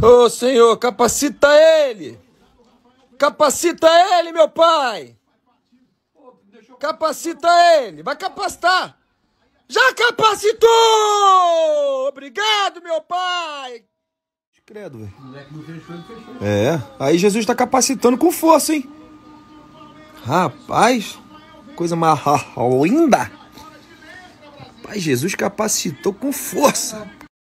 Ô oh, Senhor, capacita ele! Capacita ele, meu pai! Capacita ele! Vai capacitar! Já capacitou! Obrigado, meu pai! Credo, velho. É, aí Jesus está capacitando com força, hein? Rapaz, coisa mais linda! Rapaz, Jesus capacitou com força!